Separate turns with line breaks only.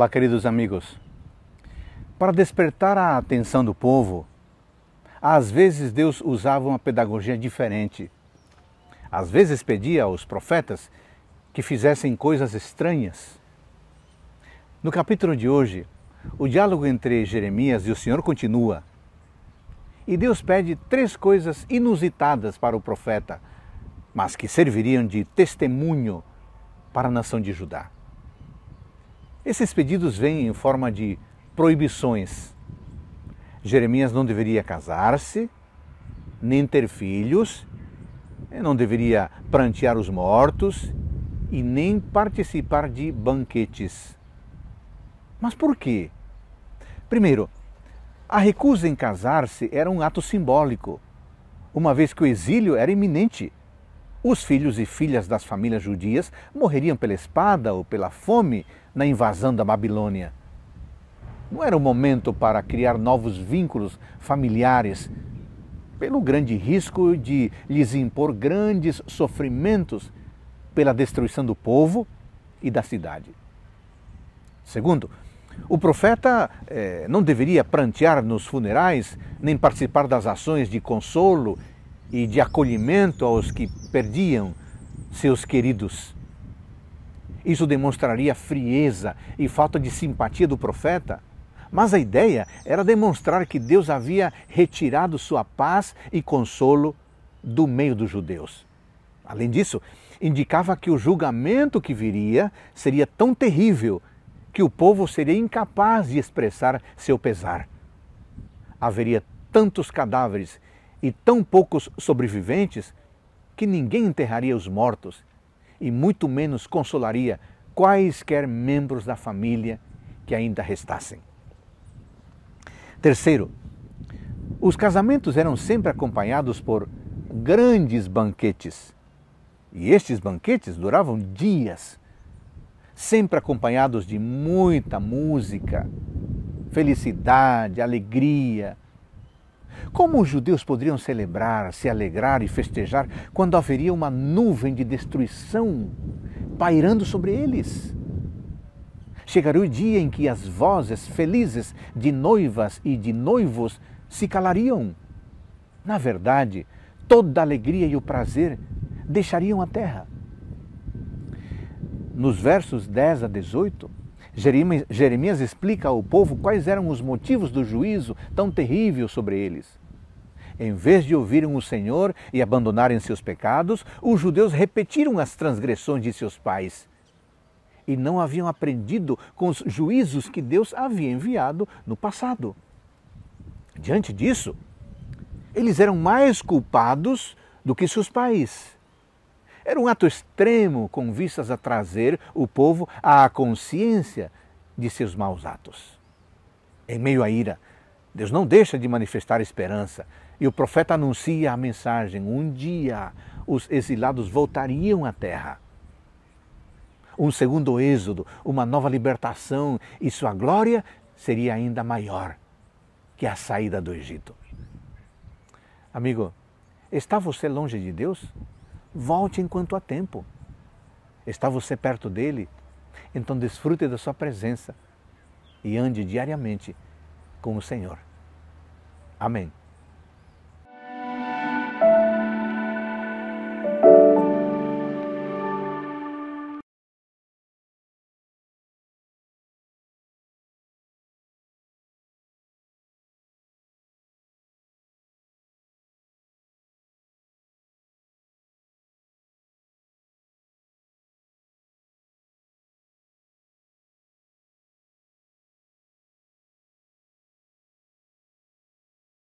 Olá, queridos amigos. Para despertar a atenção do povo, às vezes Deus usava uma pedagogia diferente. Às vezes pedia aos profetas que fizessem coisas estranhas. No capítulo de hoje, o diálogo entre Jeremias e o Senhor continua. E Deus pede três coisas inusitadas para o profeta, mas que serviriam de testemunho para a nação de Judá. Esses pedidos vêm em forma de proibições. Jeremias não deveria casar-se, nem ter filhos, não deveria prantear os mortos e nem participar de banquetes. Mas por quê? Primeiro, a recusa em casar-se era um ato simbólico, uma vez que o exílio era iminente. Os filhos e filhas das famílias judias morreriam pela espada ou pela fome na invasão da Babilônia. Não era o momento para criar novos vínculos familiares, pelo grande risco de lhes impor grandes sofrimentos pela destruição do povo e da cidade. Segundo, o profeta eh, não deveria prantear nos funerais, nem participar das ações de consolo e de acolhimento aos que perdiam seus queridos. Isso demonstraria frieza e falta de simpatia do profeta. Mas a ideia era demonstrar que Deus havia retirado sua paz e consolo do meio dos judeus. Além disso, indicava que o julgamento que viria seria tão terrível que o povo seria incapaz de expressar seu pesar. Haveria tantos cadáveres e tão poucos sobreviventes que ninguém enterraria os mortos e muito menos consolaria quaisquer membros da família que ainda restassem. Terceiro, os casamentos eram sempre acompanhados por grandes banquetes. E estes banquetes duravam dias, sempre acompanhados de muita música, felicidade, alegria, como os judeus poderiam celebrar, se alegrar e festejar quando haveria uma nuvem de destruição pairando sobre eles? Chegaria o dia em que as vozes felizes de noivas e de noivos se calariam. Na verdade, toda a alegria e o prazer deixariam a terra. Nos versos 10 a 18, Jeremias explica ao povo quais eram os motivos do juízo tão terrível sobre eles. Em vez de ouvirem o Senhor e abandonarem seus pecados, os judeus repetiram as transgressões de seus pais e não haviam aprendido com os juízos que Deus havia enviado no passado. Diante disso, eles eram mais culpados do que seus pais era um ato extremo com vistas a trazer o povo à consciência de seus maus atos. Em meio à ira, Deus não deixa de manifestar esperança e o profeta anuncia a mensagem: um dia os exilados voltariam à terra. Um segundo êxodo, uma nova libertação e sua glória seria ainda maior que a saída do Egito. Amigo, está você longe de Deus? Volte enquanto há tempo. Está você perto dele? Então desfrute da sua presença e ande diariamente com o Senhor. Amém.